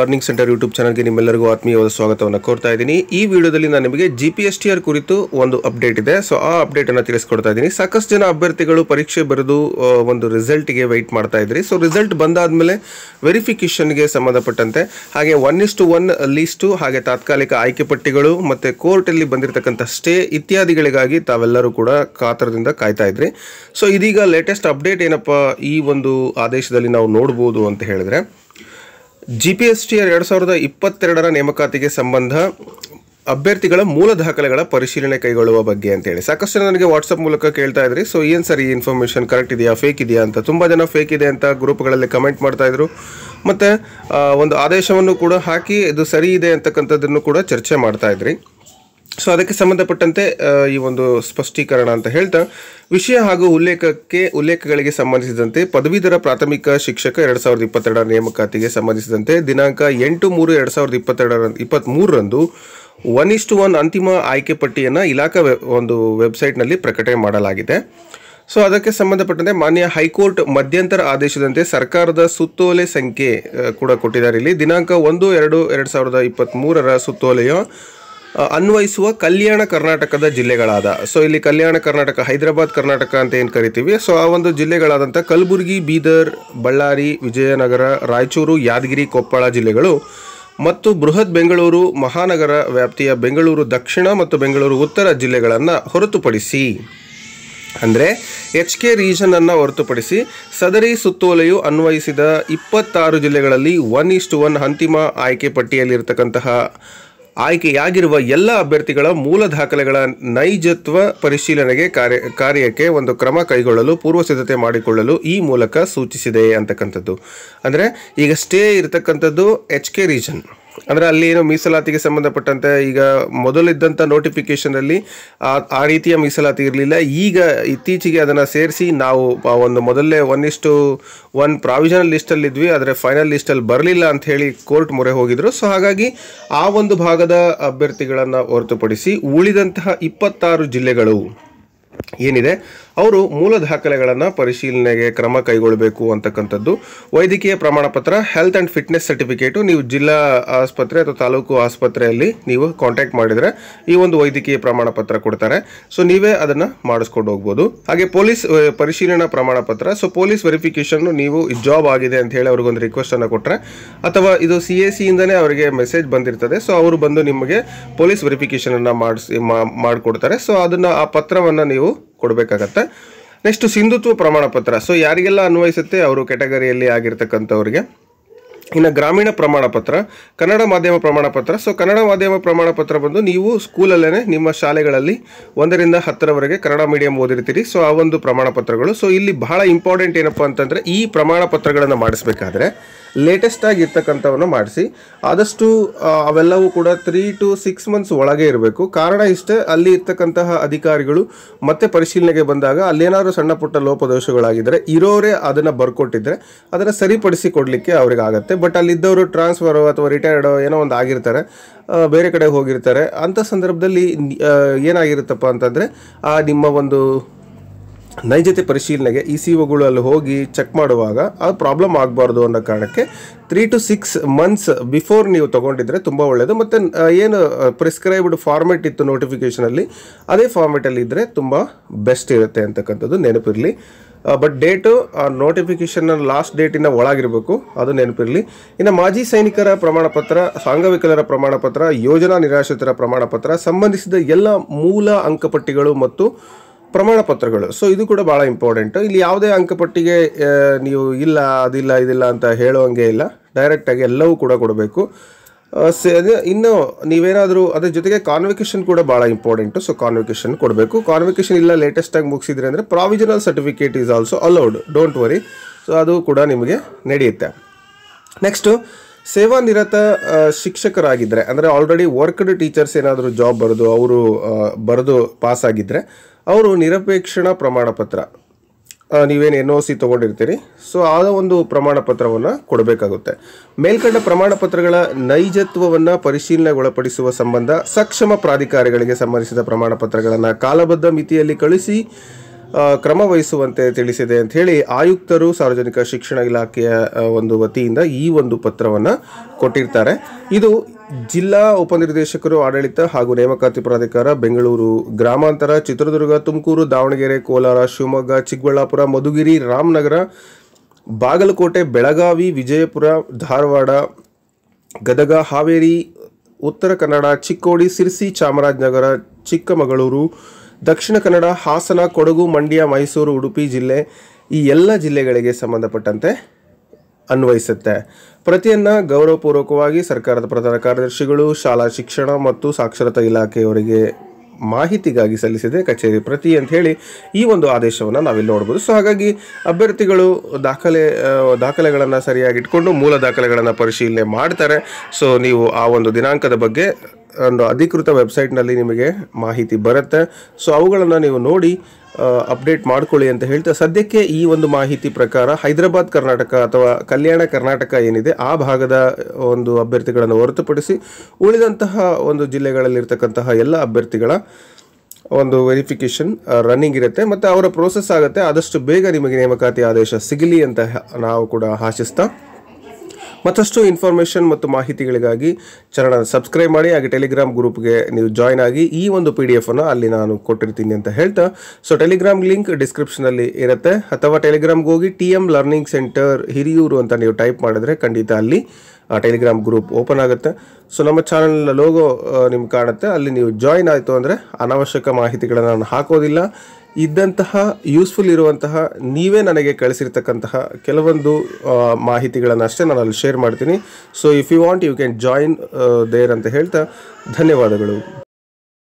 learning centre YouTube ಚಾನಲ್ಗೆ ನಿಮ್ಮೆಲ್ಲರಿಗೂ ಆತ್ಮೀಯವಾದ ಸ್ವಾಗತವನ್ನು ಕೋರ್ತಾ ಇದ್ದೀನಿ ಈ ವಿಡಿಯೋದಲ್ಲಿ ನಾನು ನಿಮಗೆ G P S T R ಕುರಿತು ಒಂದು ಅಪ್ಡೇಟ್ ಇದೆ ಸೊ ಆ ಅಪ್ಡೇಟ್ ಅನ್ನು ತಿಳಿಸ್ಕೊಡ್ತಾ ಇದ್ದೀನಿ ಸಾಕಷ್ಟು ಜನ ಅಭ್ಯರ್ಥಿಗಳು ಪರೀಕ್ಷೆ ಬರೆದು ಒಂದು ರಿಸಲ್ಟ್ಗೆ ವೆಯ್ಟ್ ಮಾಡ್ತಾ ಇದ್ರಿ ಸೊ ರಿಸಲ್ಟ್ ಬಂದಾದಮೇಲೆ ವೆರಿಫಿಕೇಷನ್ಗೆ ಸಂಬಂಧಪಟ್ಟಂತೆ ಹಾಗೆ ಒನ್ ಇಷ್ಟು ಒನ್ ಲೀಸ್ಟು ಹಾಗೆ ತಾತ್ಕಾಲಿಕ ಆಯ್ಕೆ ಪಟ್ಟಿಗಳು ಮತ್ತು ಕೋರ್ಟಲ್ಲಿ ಬಂದಿರತಕ್ಕಂಥ ಸ್ಟೇ ಇತ್ಯಾದಿಗಳಿಗಾಗಿ ತಾವೆಲ್ಲರೂ ಕೂಡ ಕಾತರದಿಂದ ಕಾಯ್ತಾ ಇದ್ರಿ ಸೊ ಇದೀಗ ಲೇಟೆಸ್ಟ್ ಅಪ್ಡೇಟ್ ಏನಪ್ಪ ಈ ಒಂದು ಆದೇಶದಲ್ಲಿ ನಾವು ನೋಡ್ಬೋದು ಅಂತ ಹೇಳಿದ್ರೆ ಜಿ ಪಿ ಎಸ್ ಟಿಯ ಎರಡು ಸಾವಿರದ ಇಪ್ಪತ್ತೆರಡರ ನೇಮಕಾತಿಗೆ ಸಂಬಂಧ ಅಭ್ಯರ್ಥಿಗಳ ಮೂಲ ದಾಖಲೆಗಳ ಪರಿಶೀಲನೆ ಕೈಗೊಳ್ಳುವ ಬಗ್ಗೆ ಅಂತೇಳಿ ಸಾಕಷ್ಟು ನನಗೆ ವಾಟ್ಸಪ್ ಮೂಲಕ ಕೇಳ್ತಾ ಇದ್ರಿ ಸೊ ಏನು ಸರ್ ಈ ಇನ್ಫಾರ್ಮೇಷನ್ ಕರೆಕ್ಟ್ ಇದೆಯಾ ಫೇಕ್ ಇದೆಯಾ ಅಂತ ತುಂಬ ಜನ ಫೇಕ್ ಇದೆ ಅಂತ ಗ್ರೂಪ್ಗಳಲ್ಲಿ ಕಮೆಂಟ್ ಮಾಡ್ತಾ ಇದ್ರು ಮತ್ತು ಒಂದು ಆದೇಶವನ್ನು ಕೂಡ ಹಾಕಿ ಇದು ಸರಿ ಇದೆ ಅಂತಕ್ಕಂಥದ್ದನ್ನು ಕೂಡ ಚರ್ಚೆ ಮಾಡ್ತಾ ಇದ್ರಿ ಸೊ ಅದಕ್ಕೆ ಸಂಬಂಧಪಟ್ಟಂತೆ ಈ ಒಂದು ಸ್ಪಷ್ಟೀಕರಣ ಅಂತ ಹೇಳ್ತಾ ವಿಷಯ ಹಾಗೂ ಉಲ್ಲೇಖಕ್ಕೆ ಉಲ್ಲೇಖಗಳಿಗೆ ಸಂಬಂಧಿಸಿದಂತೆ ಪದವೀಧರ ಪ್ರಾಥಮಿಕ ಶಿಕ್ಷಕ ಎರಡು ಸಾವಿರದ ಇಪ್ಪತ್ತೆರಡರ ನೇಮಕಾತಿಗೆ ಸಂಬಂಧಿಸಿದಂತೆ ದಿನಾಂಕ ಎಂಟು ಮೂರು ಎರಡು ಸಾವಿರದ ಇಪ್ಪತ್ತೆರಡರ ಮೂರರಂದು ಒನ್ ಇಷ್ಟು ಒನ್ ಅಂತಿಮ ಆಯ್ಕೆ ಪಟ್ಟಿಯನ್ನು ಇಲಾಖಾ ಒಂದು ವೆಬ್ಸೈಟ್ನಲ್ಲಿ ಪ್ರಕಟಣೆ ಮಾಡಲಾಗಿದೆ ಸೊ ಅದಕ್ಕೆ ಸಂಬಂಧಪಟ್ಟಂತೆ ಮಾನ್ಯ ಹೈಕೋರ್ಟ್ ಮಧ್ಯಂತರ ಆದೇಶದಂತೆ ಸರ್ಕಾರದ ಸುತ್ತೋಲೆ ಸಂಖ್ಯೆ ಕೂಡ ಕೊಟ್ಟಿದ್ದಾರೆ ಇಲ್ಲಿ ದಿನಾಂಕ ಒಂದು ಎರಡು ಎರಡು ಸಾವಿರದ ಮೂರರ ಸುತ್ತೋಲೆಯ ಅನ್ವಯಿಸುವ ಕಲ್ಯಾಣ ಕರ್ನಾಟಕದ ಜಿಲ್ಲೆಗಳಾದ ಸೊ ಇಲ್ಲಿ ಕಲ್ಯಾಣ ಕರ್ನಾಟಕ ಹೈದರಾಬಾದ್ ಕರ್ನಾಟಕ ಅಂತ ಏನು ಕರಿತೀವಿ ಸೊ ಆ ಒಂದು ಜಿಲ್ಲೆಗಳಾದಂಥ ಕಲಬುರಗಿ ಬೀದರ್ ಬಳ್ಳಾರಿ ವಿಜಯನಗರ ರಾಯಚೂರು ಯಾದಗಿರಿ ಕೊಪ್ಪಳ ಜಿಲ್ಲೆಗಳು ಮತ್ತು ಬೃಹತ್ ಬೆಂಗಳೂರು ಮಹಾನಗರ ವ್ಯಾಪ್ತಿಯ ಬೆಂಗಳೂರು ದಕ್ಷಿಣ ಮತ್ತು ಬೆಂಗಳೂರು ಉತ್ತರ ಜಿಲ್ಲೆಗಳನ್ನು ಹೊರತುಪಡಿಸಿ ಅಂದರೆ ಎಚ್ ಕೆ ರೀಜನನ್ನು ಹೊರತುಪಡಿಸಿ ಸದರಿ ಸುತ್ತೋಲೆಯು ಅನ್ವಯಿಸಿದ ಇಪ್ಪತ್ತಾರು ಜಿಲ್ಲೆಗಳಲ್ಲಿ ಒನ್ ಈಸ್ಟ್ ಒನ್ ಅಂತಿಮ ಆಯ್ಕೆ ಪಟ್ಟಿಯಲ್ಲಿರತಕ್ಕಂತಹ ಆಯ್ಕೆಯಾಗಿರುವ ಎಲ್ಲ ಅಭ್ಯರ್ಥಿಗಳ ಮೂಲ ದಾಖಲೆಗಳ ನೈಜತ್ವ ಪರಿಶೀಲನೆಗೆ ಕಾರ್ಯ ಕಾರ್ಯಕ್ಕೆ ಒಂದು ಕ್ರಮ ಕೈಗೊಳ್ಳಲು ಪೂರ್ವ ಸಿದ್ಧತೆ ಮಾಡಿಕೊಳ್ಳಲು ಈ ಮೂಲಕ ಸೂಚಿಸಿದೆ ಅಂತಕ್ಕಂಥದ್ದು ಅಂದರೆ ಈಗ ಸ್ಟೇ ಇರತಕ್ಕಂಥದ್ದು ಎಚ್ ಕೆ ರೀಜನ್ ಅಂದರೆ ಅಲ್ಲಿ ಏನು ಮೀಸಲಾತಿಗೆ ಸಂಬಂಧಪಟ್ಟಂತೆ ಈಗ ಮೊದಲಿದ್ದಂಥ ನೋಟಿಫಿಕೇಷನಲ್ಲಿ ಆ ರೀತಿಯ ಮೀಸಲಾತಿ ಇರಲಿಲ್ಲ ಈಗ ಇತ್ತೀಚೆಗೆ ಅದನ್ನು ಸೇರಿಸಿ ನಾವು ಒಂದು ಮೊದಲೇ ಒನ್ ಇಷ್ಟು ಒನ್ ಪ್ರಾವಿಷನಲ್ ಲಿಸ್ಟಲ್ಲಿದ್ವಿ ಆದರೆ ಫೈನಲ್ ಲಿಸ್ಟಲ್ಲಿ ಬರಲಿಲ್ಲ ಅಂತ ಹೇಳಿ ಕೋರ್ಟ್ ಮೊರೆ ಹೋಗಿದ್ರು ಸೊ ಹಾಗಾಗಿ ಆ ಒಂದು ಭಾಗದ ಅಭ್ಯರ್ಥಿಗಳನ್ನು ಹೊರತುಪಡಿಸಿ ಉಳಿದಂತಹ ಇಪ್ಪತ್ತಾರು ಜಿಲ್ಲೆಗಳು ಏನಿದೆ ಅವರು ಮೂಲ ದಾಖಲೆಗಳನ್ನು ಪರಿಶೀಲನೆಗೆ ಕ್ರಮ ಕೈಗೊಳ್ಳಬೇಕು ಅಂತಕ್ಕಂಥದ್ದು ವೈದ್ಯಕೀಯ ಪ್ರಮಾಣ ಪತ್ರ ಹೆಲ್ತ್ ಆ್ಯಂಡ್ ಫಿಟ್ನೆಸ್ ಸರ್ಟಿಫಿಕೇಟು ನೀವು ಜಿಲ್ಲಾ ಆಸ್ಪತ್ರೆ ಅಥವಾ ತಾಲೂಕು ಆಸ್ಪತ್ರೆಯಲ್ಲಿ ನೀವು ಕಾಂಟ್ಯಾಕ್ಟ್ ಮಾಡಿದರೆ ಈ ಒಂದು ವೈದ್ಯಕೀಯ ಪ್ರಮಾಣ ಪತ್ರ ಕೊಡ್ತಾರೆ ಸೊ ನೀವೇ ಅದನ್ನು ಮಾಡಿಸ್ಕೊಂಡು ಹೋಗ್ಬೋದು ಹಾಗೆ ಪೊಲೀಸ್ ಪರಿಶೀಲನಾ ಪ್ರಮಾಣ ಪತ್ರ ಸೊ ಪೊಲೀಸ್ ವೆರಿಫಿಕೇಶನ್ ನೀವು ಜಾಬ್ ಆಗಿದೆ ಅಂತ ಹೇಳಿ ಅವ್ರಿಗೊಂದು ರಿಕ್ವೆಸ್ಟನ್ನು ಕೊಟ್ಟರೆ ಅಥವಾ ಇದು ಸಿ ಎ ಸಿಯಿಂದನೇ ಅವರಿಗೆ ಮೆಸೇಜ್ ಬಂದಿರ್ತದೆ ಸೊ ಅವರು ಬಂದು ನಿಮಗೆ ಪೊಲೀಸ್ ವೆರಿಫಿಕೇಷನನ್ನು ಮಾಡಿಸಿ ಮಾಡಿಕೊಡ್ತಾರೆ ಸೊ ಅದನ್ನು ಆ ಪತ್ರವನ್ನು ನೀವು ಕೊಡಬೇಕಾಗತ್ತೆ ನೆಕ್ಸ್ಟ್ ಸಿಂಧುತ್ವ ಪ್ರಮಾಣ ಪತ್ರ ಸೊ ಯಾರಿಗೆಲ್ಲ ಅನ್ವಯಿಸುತ್ತೆ ಅವರು ಕೆಟಗರಿಯಲ್ಲಿ ಆಗಿರ್ತಕ್ಕಂಥವ್ರಿಗೆ ಇನ್ನು ಗ್ರಾಮೀಣ ಪ್ರಮಾಣ ಪತ್ರ ಕನ್ನಡ ಮಾಧ್ಯಮ ಪ್ರಮಾಣ ಪತ್ರ ಸೊ ಕನ್ನಡ ಮಾಧ್ಯಮ ಪ್ರಮಾಣ ಪತ್ರ ಬಂದು ನೀವು ಸ್ಕೂಲಲ್ಲೇ ನಿಮ್ಮ ಶಾಲೆಗಳಲ್ಲಿ ಒಂದರಿಂದ ಹತ್ತರವರೆಗೆ ಕನ್ನಡ ಮೀಡಿಯಂ ಓದಿರ್ತೀರಿ ಸೊ ಆ ಒಂದು ಪ್ರಮಾಣ ಪತ್ರಗಳು ಸೊ ಇಲ್ಲಿ ಬಹಳ ಇಂಪಾರ್ಟೆಂಟ್ ಏನಪ್ಪ ಅಂತಂದರೆ ಈ ಪ್ರಮಾಣ ಪತ್ರಗಳನ್ನು ಮಾಡಿಸ್ಬೇಕಾದ್ರೆ ಲೇಟೆಸ್ಟಾಗಿ ಇರ್ತಕ್ಕಂಥವನ್ನು ಮಾಡಿಸಿ ಆದಷ್ಟು ಅವೆಲ್ಲವೂ ಕೂಡ ತ್ರೀ ಟು ಸಿಕ್ಸ್ ಮಂತ್ಸ್ ಒಳಗೆ ಇರಬೇಕು ಕಾರಣ ಇಷ್ಟೇ ಅಲ್ಲಿ ಇರ್ತಕ್ಕಂತಹ ಅಧಿಕಾರಿಗಳು ಮತ್ತೆ ಪರಿಶೀಲನೆಗೆ ಬಂದಾಗ ಅಲ್ಲೇನಾದರೂ ಸಣ್ಣ ಪುಟ್ಟ ಲೋಪದೋಷಗಳಾಗಿದ್ದರೆ ಇರೋರೇ ಅದನ್ನು ಬರ್ಕೊಟ್ಟಿದ್ರೆ ಅದನ್ನು ಸರಿಪಡಿಸಿಕೊಡಲಿಕ್ಕೆ ಅವರಿಗಾಗತ್ತೆ ಬಟ್ ಅಲ್ಲಿದ್ದವರು ಟ್ರಾನ್ಸ್ಫರು ಅಥವಾ ರಿಟೈರ್ಡ್ ಏನೋ ಒಂದು ಆಗಿರ್ತಾರೆ ಬೇರೆ ಕಡೆ ಹೋಗಿರ್ತಾರೆ ಅಂಥ ಸಂದರ್ಭದಲ್ಲಿ ಏನಾಗಿರುತ್ತಪ್ಪ ಅಂತಂದರೆ ಆ ನಿಮ್ಮ ಒಂದು ನೈಜತೆ ಪರಿಶೀಲನೆಗೆ ಇ ಸಿ ಒಗಳು e ಅಲ್ಲಿ ಹೋಗಿ ಚೆಕ್ ಮಾಡುವಾಗ ಅದು ಪ್ರಾಬ್ಲಮ್ ಆಗಬಾರ್ದು ಅನ್ನೋ ಕಾರಣಕ್ಕೆ three to six months before ನೀವು ತೊಗೊಂಡಿದ್ರೆ ತುಂಬ ಒಳ್ಳೆಯದು ಮತ್ತು ಏನು ಪ್ರಿಸ್ಕ್ರೈಬ್ಡ್ ಫಾರ್ಮೆಟ್ ಇತ್ತು ನೋಟಿಫಿಕೇಷನಲ್ಲಿ ಅದೇ ಫಾರ್ಮೆಟಲ್ಲಿ ಇದ್ದರೆ ತುಂಬ ಬೆಸ್ಟ್ ಇರುತ್ತೆ ಅಂತಕ್ಕಂಥದ್ದು ನೆನಪಿರಲಿ ಬಟ್ ಡೇಟು ಆ ನೋಟಿಫಿಕೇಷನ್ನ ಲಾಸ್ಟ್ ಡೇಟಿನ ಒಳಗಿರಬೇಕು ಅದು ನೆನಪಿರಲಿ ಇನ್ನು ಮಾಜಿ ಸೈನಿಕರ ಪ್ರಮಾಣ ಪತ್ರ ಸಾಂಗವಿಕಲರ ಪ್ರಮಾಣ ಪತ್ರ ಯೋಜನಾ ನಿರಾಶ್ರಿತರ ಪ್ರಮಾಣ ಪತ್ರ ಸಂಬಂಧಿಸಿದ ಎಲ್ಲ ಮೂಲ ಅಂಕಪಟ್ಟಿಗಳು ಮತ್ತು ಪ್ರಮಾಣ ಪತ್ರಗಳು ಸೊ ಇದು ಕೂಡ ಭಾಳ ಇಂಪಾರ್ಟೆಂಟು ಇಲ್ಲಿ ಯಾವುದೇ ಅಂಕಪಟ್ಟಿಗೆ ನೀವು ಇಲ್ಲ ಅದಿಲ್ಲ ಇದಿಲ್ಲ ಅಂತ ಹೇಳೋ ಇಲ್ಲ ಡೈರೆಕ್ಟಾಗಿ ಎಲ್ಲವೂ ಕೂಡ ಕೊಡಬೇಕು ಇನ್ನು ನೀವೇನಾದರೂ ಅದ್ರ ಜೊತೆಗೆ ಕಾನ್ವಿಕೇಶನ್ ಕೂಡ ಭಾಳ ಇಂಪಾರ್ಟೆಂಟು ಸೊ ಕಾನ್ವಿಕೇಶನ್ ಕೊಡಬೇಕು ಕಾನ್ವಿಕೇಶನ್ ಇಲ್ಲ ಲೇಟೆಸ್ಟಾಗಿ ಮುಗಿಸಿದ್ರೆ ಅಂದರೆ provisional certificate is also allowed don't worry so ಅದು ಕೂಡ ನಿಮಗೆ ನಡೆಯುತ್ತೆ ನೆಕ್ಸ್ಟು ಸೇವಾನಿರತ ಶಿಕ್ಷಕರಾಗಿದ್ದರೆ ಅಂದರೆ ಆಲ್ರೆಡಿ ವರ್ಕ್ಡ್ ಟೀಚರ್ಸ್ ಏನಾದರೂ ಜಾಬ್ ಬರೆದು ಅವರು ಬರೆದು ಆಗಿದ್ದರೆ ಅವರು ನಿರಪೇಕ್ಷಣ ಪ್ರಮಾಣಪತ್ರ ನೀವೇನು ಎನ್ ಒ ಸಿ ತೊಗೊಂಡಿರ್ತೀರಿ ಸೊ ಆ ಒಂದು ಪ್ರಮಾಣ ಪತ್ರವನ್ನು ಕೊಡಬೇಕಾಗುತ್ತೆ ಮೇಲ್ಕಂಡ ಪ್ರಮಾಣ ಪತ್ರಗಳ ನೈಜತ್ವವನ್ನು ಪರಿಶೀಲನೆಗೊಳಪಡಿಸುವ ಸಂಬಂಧ ಸಕ್ಷಮ ಪ್ರಾಧಿಕಾರಿಗಳಿಗೆ ಸಂಬಂಧಿಸಿದ ಪ್ರಮಾಣ ಪತ್ರಗಳನ್ನು ಕಾಲಬದ್ಧ ಮಿತಿಯಲ್ಲಿ ಕಳಿಸಿ ಕ್ರಮ ವಹಿಸುವಂತೆ ತಿಳಿಸಿದೆ ಅಂತ ಹೇಳಿ ಆಯುಕ್ತರು ಸಾರ್ವಜನಿಕ ಶಿಕ್ಷಣ ಇಲಾಖೆಯ ಒಂದು ವತಿಯಿಂದ ಈ ಒಂದು ಪತ್ರವನ್ನು ಕೊಟ್ಟಿರ್ತಾರೆ ಇದು ಜಿಲ್ಲಾ ಉಪನಿರ್ದೇಶಕರು ಆಡಳಿತ ಹಾಗೂ ನೇಮಕಾತಿ ಪ್ರಾಧಿಕಾರ ಬೆಂಗಳೂರು ಗ್ರಾಮಾಂತರ ಚಿತ್ರದುರ್ಗ ತುಮಕೂರು ದಾವಣಗೆರೆ ಕೋಲಾರ ಶಿವಮೊಗ್ಗ ಚಿಕ್ಕಬಳ್ಳಾಪುರ ಮಧುಗಿರಿ ರಾಮನಗರ ಬಾಗಲಕೋಟೆ ಬೆಳಗಾವಿ ವಿಜಯಪುರ ಧಾರವಾಡ ಗದಗ ಹಾವೇರಿ ಉತ್ತರ ಕನ್ನಡ ಚಿಕ್ಕೋಡಿ ಸಿರ್ಸಿ ಚಾಮರಾಜನಗರ ಚಿಕ್ಕಮಗಳೂರು ದಕ್ಷಿಣ ಕನ್ನಡ ಹಾಸನ ಕೊಡಗು ಮಂಡ್ಯ ಮೈಸೂರು ಉಡುಪಿ ಜಿಲ್ಲೆ ಈ ಎಲ್ಲ ಜಿಲ್ಲೆಗಳಿಗೆ ಸಂಬಂಧಪಟ್ಟಂತೆ ಅನ್ವಯಿಸುತ್ತೆ ಪ್ರತಿಯನ್ನು ಗೌರವಪೂರ್ವಕವಾಗಿ ಸರ್ಕಾರದ ಪ್ರಧಾನ ಕಾರ್ಯದರ್ಶಿಗಳು ಶಾಲಾ ಶಿಕ್ಷಣ ಮತ್ತು ಸಾಕ್ಷರತಾ ಇಲಾಖೆಯವರಿಗೆ ಮಾಹಿತಿಗಾಗಿ ಸಲ್ಲಿಸಿದೆ ಕಚೇರಿ ಪ್ರತಿ ಅಂತ ಹೇಳಿ ಈ ಒಂದು ಆದೇಶವನ್ನು ನಾವಿಲ್ಲಿ ನೋಡ್ಬೋದು ಸೊ ಹಾಗಾಗಿ ಅಭ್ಯರ್ಥಿಗಳು ದಾಖಲೆ ದಾಖಲೆಗಳನ್ನು ಸರಿಯಾಗಿ ಇಟ್ಕೊಂಡು ಮೂಲ ದಾಖಲೆಗಳನ್ನು ಪರಿಶೀಲನೆ ಮಾಡ್ತಾರೆ ಸೊ ನೀವು ಆ ಒಂದು ದಿನಾಂಕದ ಬಗ್ಗೆ ಒಂದು ಅಧಿಕೃತ ವೆಬ್ಸೈಟ್ನಲ್ಲಿ ನಿಮಗೆ ಮಾಹಿತಿ ಬರುತ್ತೆ ಸೊ ಅವುಗಳನ್ನು ನೀವು ನೋಡಿ ಅಪ್ಡೇಟ್ ಮಾಡ್ಕೊಳ್ಳಿ ಅಂತ ಹೇಳ್ತಾ ಸದ್ಯಕ್ಕೆ ಈ ಒಂದು ಮಾಹಿತಿ ಪ್ರಕಾರ ಹೈದರಾಬಾದ್ ಕರ್ನಾಟಕ ಅಥವಾ ಕಲ್ಯಾಣ ಕರ್ನಾಟಕ ಏನಿದೆ ಆ ಭಾಗದ ಒಂದು ಅಭ್ಯರ್ಥಿಗಳನ್ನು ಹೊರತುಪಡಿಸಿ ಉಳಿದಂತಹ ಒಂದು ಜಿಲ್ಲೆಗಳಲ್ಲಿರ್ತಕ್ಕಂತಹ ಎಲ್ಲ ಅಭ್ಯರ್ಥಿಗಳ ಒಂದು ವೆರಿಫಿಕೇಷನ್ ರನ್ನಿಂಗ್ ಇರುತ್ತೆ ಮತ್ತು ಅವರ ಪ್ರೋಸೆಸ್ ಆಗುತ್ತೆ ಆದಷ್ಟು ಬೇಗ ನಿಮಗೆ ನೇಮಕಾತಿ ಆದೇಶ ಸಿಗಲಿ ಅಂತ ನಾವು ಕೂಡ ಆಶಿಸ್ತಾ ಮತ್ತಷ್ಟು ಇನ್ಫಾರ್ಮೇಷನ್ ಮತ್ತು ಮಾಹಿತಿಗಳಿಗಾಗಿ ಚಾನಲ್ ಸಬ್ಸ್ಕ್ರೈಬ್ ಮಾಡಿ ಹಾಗೆ ಟೆಲಿಗ್ರಾಮ್ ಗ್ರೂಪ್ಗೆ ನೀವು ಜಾಯ್ನ್ ಆಗಿ ಈ ಒಂದು ಪಿ ಡಿ ಎಫನ್ನು ಅಲ್ಲಿ ನಾನು ಕೊಟ್ಟಿರ್ತೀನಿ ಅಂತ ಹೇಳ್ತಾ ಸೊ ಟೆಲಿಗ್ರಾಮ್ ಲಿಂಕ್ ಡಿಸ್ಕ್ರಿಪ್ಷನಲ್ಲಿ ಇರುತ್ತೆ ಅಥವಾ ಟೆಲಿಗ್ರಾಮ್ಗೆ ಹೋಗಿ T M learning center Hiriyur ಅಂತ ನೀವು ಟೈಪ್ ಮಾಡಿದ್ರೆ ಖಂಡಿತ ಅಲ್ಲಿ ಆ ಟೆಲಿಗ್ರಾಮ್ ಗ್ರೂಪ್ ಓಪನ್ ಆಗುತ್ತೆ ಸೊ ನಮ್ಮ ಚಾನಲ್ನ ಲೋಗೋ ನಿಮ್ಗೆ ಕಾಣುತ್ತೆ ಅಲ್ಲಿ ನೀವು ಜಾಯ್ನ್ ಆಯಿತು ಅಂದರೆ ಅನಾವಶ್ಯಕ ಮಾಹಿತಿಗಳನ್ನು ನಾನು ಹಾಕೋದಿಲ್ಲ ಇದ್ದಂತಹ ಯೂಸ್ಫುಲ್ ಇರುವಂತಹ ನೀವೇ ನನಗೆ ಕಳಿಸಿರ್ತಕ್ಕಂತಹ ಕೆಲವೊಂದು ಮಾಹಿತಿಗಳನ್ನು ಅಷ್ಟೇ ನಾನು ಅಲ್ಲಿ ಶೇರ್ ಮಾಡ್ತೀನಿ so if you want you can join there ಅಂತ ಹೇಳ್ತಾ ಧನ್ಯವಾದಗಳು